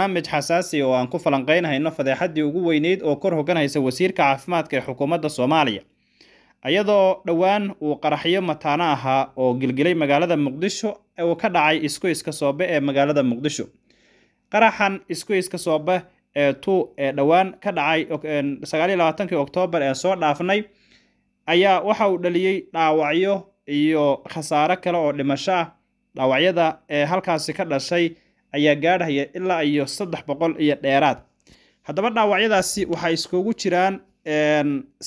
barnaamij xasaasi oo aan ku falanqeynhayno fadeexaddii ugu weyneyd oo kor hoganhaysa wasiirka caafimaadka ee xukuumadda soomaaliya ayadoo dhowaan uu qaraxyo mataano ahaa oo gilgilay magaalada muqdisho uu ka dhacay isku-iska soobe ee magaalada muqdisho qaraxan isku-iska soobe ee tu ee dhowaan ka dhacay sagaaliyolabaatanki oktoobar ee soo dhaafnay ayaa waxa uu dhaliyey dhaawacyo iyo khasaaro kale oo dhimasho ah dhaawacyada ee halkaasi ka dhashay ayaa gaadhaya ilaa iyo saddex boqol iyo dheeraad haddaba dhaawacyadaasi waxay iskugu jiraan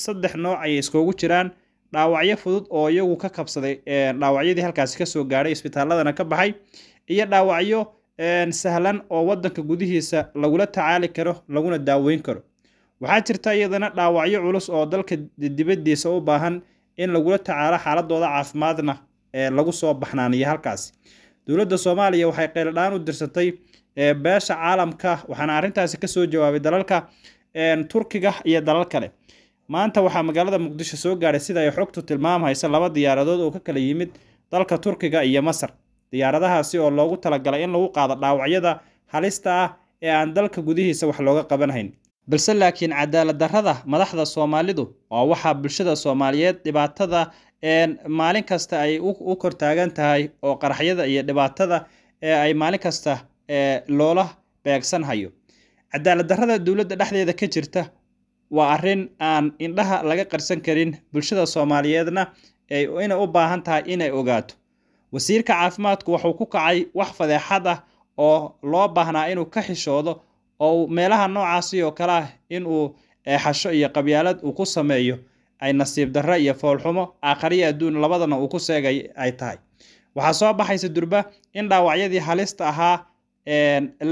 saddex nooc ayay iskugu jiraan dhaawacyo fudud oo iyagu ka kabsaday dhaawacyadii halkaasi kasoo gaadhay isbitaaladana ka baxay iyo dhaawacyo sahlan oo wadanka gudihiisa lagula tacaali karo laguna daaweyn karo waxaa jirta iyadana dhaawacyo culus oo dalka dibaddiisa u baahan in lagula tacaalo xaaladooda caafimaadna lagu soo baxnaaniyo halkaasi dowladda soomaaliya waxay qeyladhaan u dirsatay beesha caalamka waxaana arrintaasi kasoo jawaabay dalalka turkiga iyo dalal kale maanta waxaa magaalada muqdisho soo gaadhay sida ay xogtu tilmaamhaysa laba diyaaradood oo ka kala yimid dalka turkiga iyo masar diyaaradahaasi oo loogu talagalay in lagu qaado dhaawacyada halista ah ee aan dalka gudihiisa wax looga qabanhayn balse laakiin cadaalad darrada madaxda soomaalidu waa waxaa bulshada soomaaliyeed dhibaatada maalin kasta ay u kortaagan tahay oo qaraxyada iyo dhibaatada ee ay maalin kasta loola beegsan hayo cadaalad darrada dowladda dhexdeeda ka jirta waa arin aan indhaha laga qarsan karin bulshada soomaaliyeedna inay u baahan tahay inay ogaato wasiirka caafimaadku wuxuu ku kacay wax fadeexad ah oo loo baahnaa inuu ka xishoodo oo meelaha noocaasi oo kale ah inuu xasho iyo qabyaalad uu ku sameeyo ay nasiib darro iyo foolxumo aakhariyo adduun labadana uu ku seegay ay tahay waxaa soo baxaysa durba in dhaawacyadii halista ahaa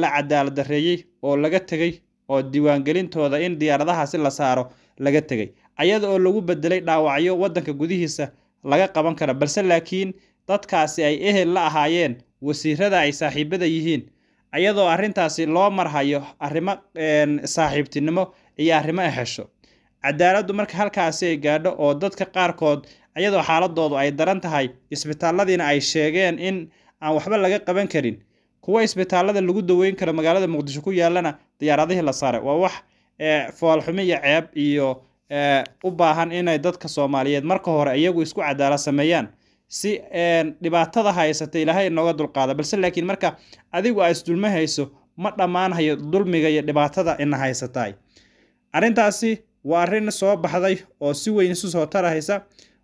la cadaalad dareeyey oo laga tegey oo diiwaangelintooda in diyaaradahaasi la saaro laga tegey ayada oo lagu bedelay dhaawacyo waddanka gudihiisa laga qaban kara balse laakiin dadkaasi ay ehel la ahaayeen wasiirada ay saaxiibada yihiin ayadoo arrintaasi loo marhayo arrimo saaxiibtinimo iyo arrimo exesho cadaaladdu marka halkaasi ay gaadho oo dadka qaarkood iyadoo xaaladoodu ay daran tahay isbitaaladiina ay sheegeen in aan waxba laga qaban karin kuwa isbitaalada lagu daweyn karo magaalada muqdisho ku yaalana diyaaradihii la saaray waa wax eh, foolxumi ceeb iyo eh, u baahan inay dadka soomaaliyeed marka hore iyagu isku cadaalad sameeyaan si eh, dhibaatada haysata ilaahay inooga dulqaada balse laakiin marka adigu aad isdulma hayso ma dhammaanhayo dulmiga iyo dhibaatada ina haysataay arrintaasi waa arrin soo baxday oo si weyn isu soo tarahaysa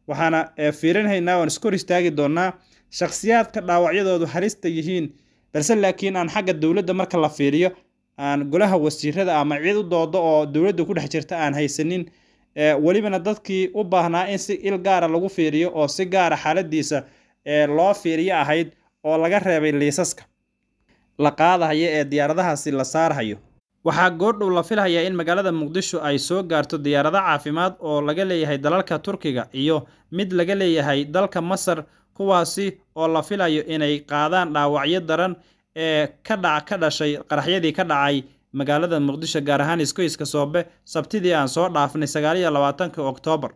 waxaana fiirinhaynaa oan iskor istaagi doonnaa shakhsiyaadka dhaawacyadoodu halista yihiin balse laakiin aan xagga dowladda marka la fiiriyo aan golaha wasiirada ama cid u doodo oo dowladda ku dhex jirta aan haysanin welibana dadkii u baahnaa in si il gaara ah lagu fiiriyo oo si gaara ah xaaladiisa loo fiiriyo ahayd oo laga reebay liisaska la qaadahayo ee diyaaradahaasi la saarhayo waxaa goordhow la filhayaa in magaalada muqdisho ay soo gaarto diyaarado caafimaad oo laga leeyahay dalalka turkiga iyo mid laga leeyahay dalka masar kuwaasi oo la filayo inay qaadaan dhaawacyo daran ee kadha ka dhashay qaraxyadii ka dhacay magaalada muqdisho gaar ahaan iskoyska soobe sabtidii aan soo dhaafnay sagaal-iyo labaatanka oktoobar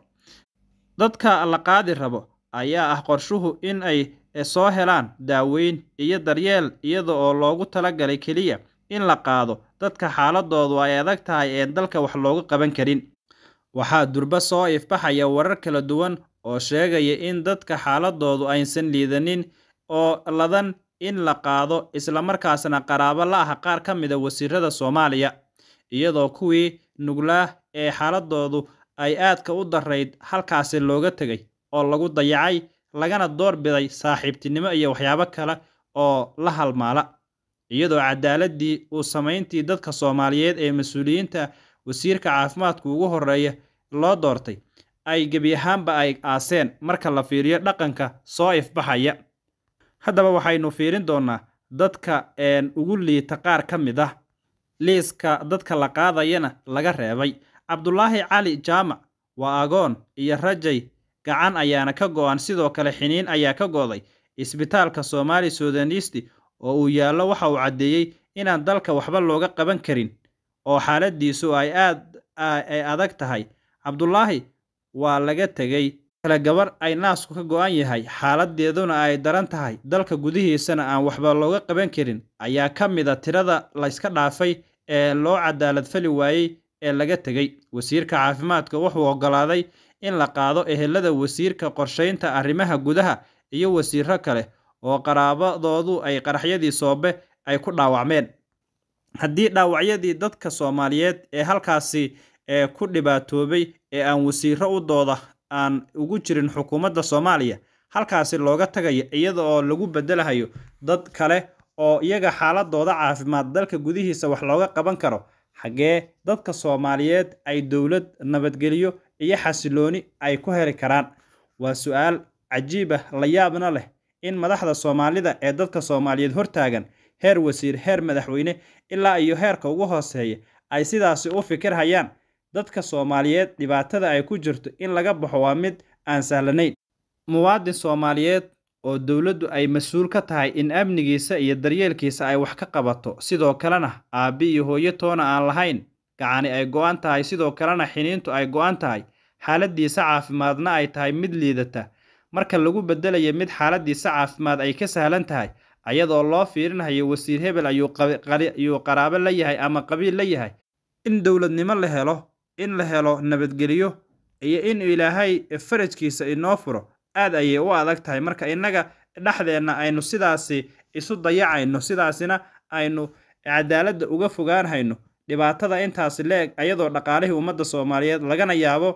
dadka la qaadi rabo ayaa ah qorshuhu in ay soo helaan daaweyn iyo daryeel iyada oo loogu talagalay keliya in la qaado dadka xaaladoodu ay adag tahay ee dalka wax looga qaban karin waxaa durba soo ifbaxaya warar kala duwan oo sheegaya in dadka xaaladoodu aysan liidanin oo ladan in la qaado islamarkaasna qaraabo la ah qaar ka mida ah wasiirada soomaaliya iyadoo kuwii nuglaa ee xaaladoodu ay aadka u darayd halkaasi looga tegay oo lagu dayacay lagana door biday saaxiibtinimo iyo waxyaabo kale oo la halmaala iyadoo cadaaladii uu samayntii dadka soomaaliyeed ee mas-uuliyiinta wasiirka caafimaadku ugu horeeya loo doortay ay gebi ahaanba ay aaseen marka la fiiriyo dhaqanka soo ifbaxaya haddaba waxaynu fiirin doonaa dadka ugu liita qaar ka mid ah liiska dadka la qaadayana laga reebay cabdulaahi cali jaamac waa agoon iyo rajay gacan ayaana ka go'an sidoo kale xiniin ayaa ka go'day isbitaalka soomaali sudaanisti oo uu yaallo waxa uu caddeeyey inaan dalka waxba looga qaban karin oo xaaladiisu ay aad ay adag tahay cabdulaahi waa laga tegey kale gabar ay naasku ka go'an yahay xaaladdeeduna ay daran tahay dalka gudihiisana aan waxba looga qaban karin ayaa ka mida ah tirada layska dhaafay ee loo cadaalad fali waayey ee laga tegey wasiirka caafimaadka wuxuu ogolaaday in la qaado ehelada wasiirka qorshaynta arrimaha gudaha iyo wasiiro kale oo qaraabadoodu ay qaraxyadii soobe ay ku dhaawacmeen haddii dhaawacyadii dadka soomaaliyeed ee halkaasi ee ku dhibaatoobay ee aan wasiiro u dooda aan ugu jirin xukuumadda soomaaliya halkaasi looga tagaya iyada oo lagu bedelahayo dad kale oo iyaga xaaladooda caafimaad dalka gudihiisa wax looga qaban karo xaggee dadka soomaaliyeed ay dowlad nabadgelyo iyo xasilooni ay ku heli karaan waa su-aal cajiib ah, la yaabna leh in madaxda soomaalida ee dadka soomaaliyeed hortaagan heer wasiir heer madaxweyne ilaa iyo heerka ugu hooseeya ay sidaasi u fikir hayaan dadka soomaaliyeed dhibaatada ay ku jirto in laga baxo waa mid aan sahlanayn muwaadin soomaaliyeed oo dowladdu ay mas-uul ka tahay in amnigiisa iyo daryeelkiisa ay wax ka qabato sidoo kalena aabbi iyo hooyo toona aan lahayn gacani ay go-an tahay sidoo kalena xiniintu ay go-an tahay xaaladiisa caafimaadna ay tahay mid liidata marka lagu beddelayo mid xaaladiisa caafimaad ay ka sahlan tahay ayadoo loo fiirinayo wasiir hebel ayuu qaraabo la yahay ama qabiil la yahay in dowladnimo la helo in la helo nabadgelyo iyo in ilaahay farajkiisa inoo furo aad ayay u adag tahay marka innaga dhexdeenna aynu sidaasi isu dayacayno sidaasina aynu cadaaladda uga fogaanhayno dhibaatada intaasi leeg ayadoo dhaqaalihii ummadda soomaaliyeed lagana yaabo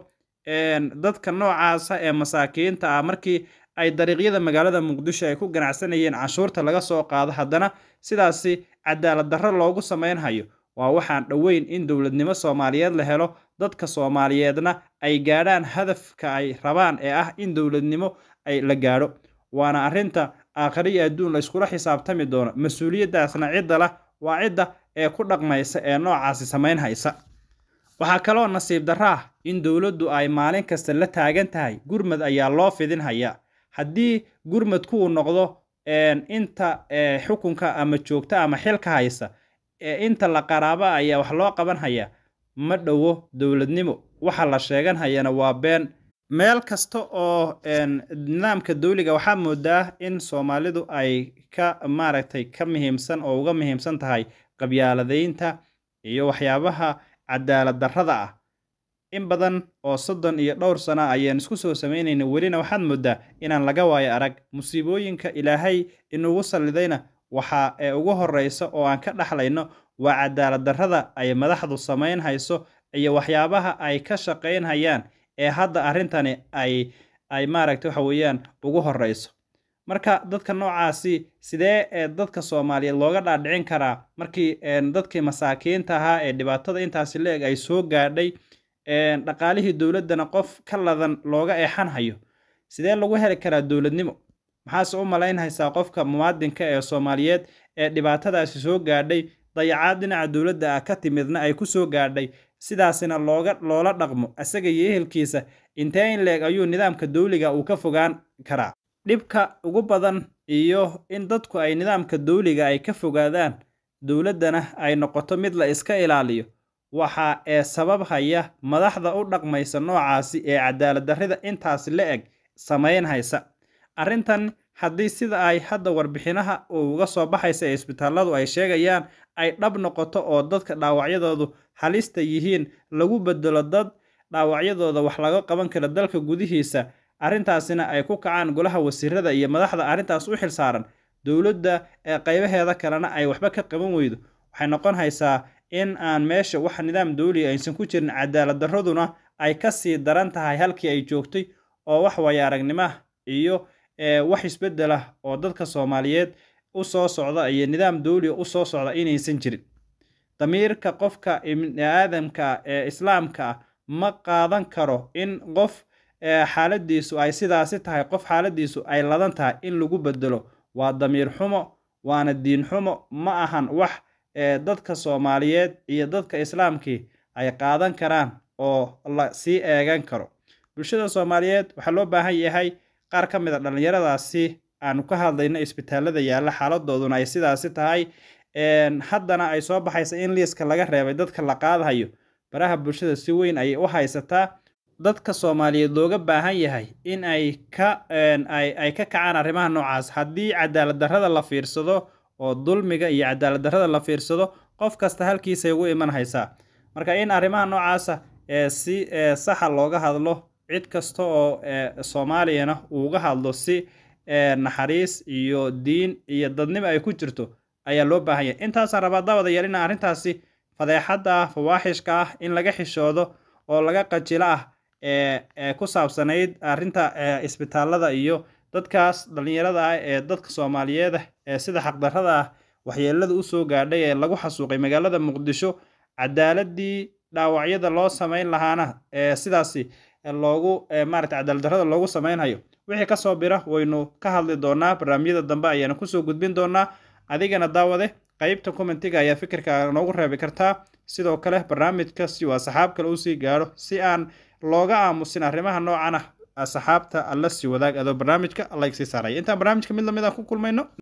dadka noocaasa ee masaakiinta ah markii ay dariiqyada magaalada muqdisho ay ku ganacsanayeen canshuurta laga soo qaado haddana sidaasi cadaalad darro loogu samaynhayo waa waxaan dhoweyn in dowladnimo soomaaliyeed la helo dadka soomaaliyeedna ay gaadhaan hadafka ay rabaan ee ah in dowladnimo ay la gaadho waana arrinta aakhiro adduun la yskula xisaabtami doono mas-uuliyaddaasna cidda leh waa cidda ee ku dhaqmaysa ee noocaasi samaynhaysa waxaa kaloo nasiib darro in dowladdu ay maalin kasta la taagan tahay gurmad ayaa loo fidin haya haddii gurmadku uu noqdo inta xukunka ama joogta ama xilka haysa inta la qaraaba ayaa wax loo qaban haya ma dhowo dowladnimo waxa la sheegan hayana waa been meel kasta oo nidaamka dowliga waxaa moodaa in soomaalidu ay ka maaragtay ka muhiimsan oo uga muhiimsan tahay qabyaaladaynta iyo waxyaabaha cadaalad darrada ah in badan oo soddon iyo dhowr sana ayaan isku soo samaynayna welina waxaad moodaa inaan laga waayo arag musiibooyinka ilaahay inugu sallidayna waxa ee ugu horraysa oo aan ka dhexlayno waa cadaalad darrada ay madaxdu samayn hayso iyo waxyaabaha ay ka shaqayn hayaan ee hadda arrintani ay ay maaragta waxa weeyaan ugu horrayso marka dadka noocaasi sidee e dadka soomaaliyeed looga dhaadhicin karaa markii dadkii masaakiinta ahaa ee dhibaatada intaasi la eg ay soo gaadhay dhaqaalihii dowladdana qof ka ladan looga eexanhayo sidee lagu heli karaa dowladnimo maxaase u malaynhaysaa qofka muwaadinka ee soomaaliyeed ee dhibaatadaasi soo gaadhay dayacaad dhinaca dowladda ah ka timidna ay ku soo gaadhay sidaasina looga loola dhaqmo isaga iyo ehelkiisa intee in leeg ayuu nidaamka dowliga uu ka fogaan karaa dhibka ugu badan iyo in dadku ay nidaamka dowliga ay ka fogaadaan dowladdana ay noqoto mid la iska ilaaliyo waxa ee sabab haya madaxda u dhaqmaysa noocaasi ee cadaalad-darrida intaas la eg samaynhaysa arrintan haddii sida ay hadda warbixinaha uga soo baxaysa ee isbitaaladu ay sheegayaan ay dhab noqoto oo dadka dhaawacyadoodu halista yihiin lagu bedelo dad dhaawacyadooda wax laga qaban kara dalka gudihiisa arrintaasina ay ku kacaan golaha wasiirada iyo madaxda arrintaas u xilsaaran dowladda ee qaybaheeda kalena ay waxba ka qaban weydo waxay noqon haysaa in aan meesha wax nidaam dowliga aysan ku jirin cadaalad darraduna ay ka sii daran tahay halkii ay joogtay oo wax waayaragnima iyo eh, wax isbeddelah oo dadka soomaaliyeed u soo socda iyo nidaam dowliga u soo socda inaysan jirin damiirka qofka ibni aadamka ee eh, islaamka ma qaadan karo in qof xaaladiisu ay sidaasi tahay qof xaaladiisu ay ladan tahay in lagu bedelo waa damiir xumo waana diin xumo ma ahan wax dadka soomaaliyeed iyo dadka islaamkii ay qaadan karaan oo la sii eegan karo bulshada soomaaliyeed waxaa loo baahan yahay qaar ka mid a ah dhallinyaradaasi aanu ka hadlayno isbitaalada yaalla xaaladooduna ay sidaasi tahay haddana ay soo baxaysa in liiska laga reebay dadka la qaadahayo baraha bulshada si weyn ayay u haysataa dadka Soomaaliyeed looga baahan yahay in ay ka ay ka kacaan arrimaha noocaas haddii cadaalad darrada la fiirsado oo dulmiga iyo cadaalad darrada la fiirsado qof kasta halkiisay ugu iman haysaa marka in arrimaha noocaasa ee si saxa looga hadlo cid kasta oo Soomaaliyana uuga hadlo si naxariis iyo diin iyo dadnimo ay ku jirto ayaa loo baahan yahay intaasaan rabaa daawadayaal in arrintaasi fadeexadda ah fawaaxishka ah in laga xishoodo oo laga qajilo ah ee ku saabsanayd arrinta isbitaalada iyo dadkaas dhalinyarada ah ee dadka soomaaliyeed ah ee sida xaqdarada ah waxyeelada u soo gaadhay ee lagu xasuuqay magaalada muqdisho cadaaladii dhaawacyada loo samayn lahaana ee sidaasi loogu maarata cadaaladdarrada loogu samaynhayo wixii kasoo bira waynu ka hadli doonaa barnaamijyada dambe ayaana kusoo gudbin doonaa adigana daawade qaybta commentiga ayaa fikirka noogu reebi kartaa sidoo kale barnaamijka si waa saxaab kale usii gaadho si aan looga aamusin arrimaha noocan ah asxaabta alla sii wadaag adoo barnaamijka alla sii saaraya intaan barnaamijka mid lamid ah ku kulmayno